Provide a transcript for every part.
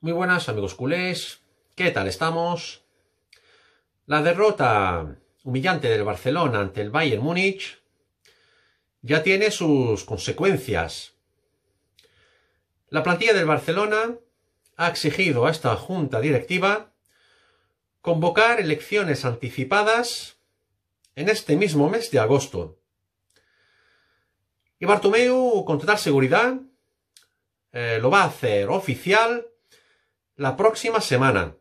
Muy buenas amigos culés, ¿qué tal estamos? La derrota humillante del Barcelona ante el Bayern Múnich ya tiene sus consecuencias. La plantilla del Barcelona ha exigido a esta junta directiva convocar elecciones anticipadas en este mismo mes de agosto. Y Bartomeu, con total seguridad, eh, lo va a hacer oficial la próxima semana.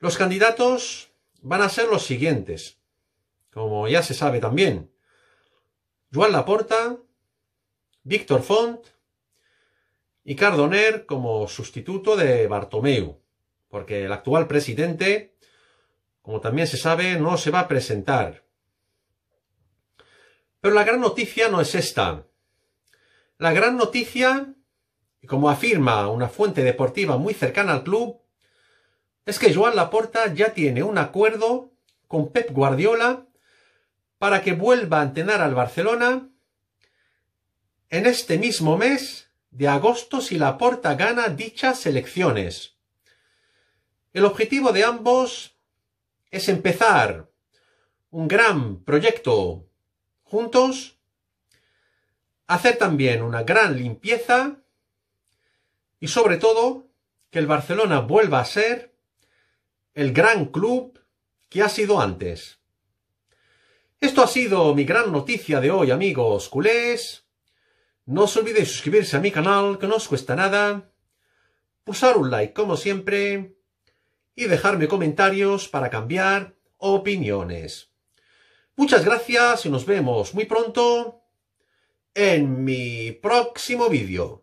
Los candidatos van a ser los siguientes, como ya se sabe también. Joan Laporta, Víctor Font y Cardoner como sustituto de Bartomeu, porque el actual presidente, como también se sabe, no se va a presentar. Pero la gran noticia no es esta. La gran noticia y como afirma una fuente deportiva muy cercana al club, es que Joan Laporta ya tiene un acuerdo con Pep Guardiola para que vuelva a entrenar al Barcelona en este mismo mes de agosto si Laporta gana dichas elecciones. El objetivo de ambos es empezar un gran proyecto juntos, hacer también una gran limpieza y sobre todo que el Barcelona vuelva a ser el gran club que ha sido antes. Esto ha sido mi gran noticia de hoy, amigos culés. No os olvidéis suscribirse a mi canal, que no os cuesta nada. Pulsar un like, como siempre. Y dejarme comentarios para cambiar opiniones. Muchas gracias y nos vemos muy pronto en mi próximo vídeo.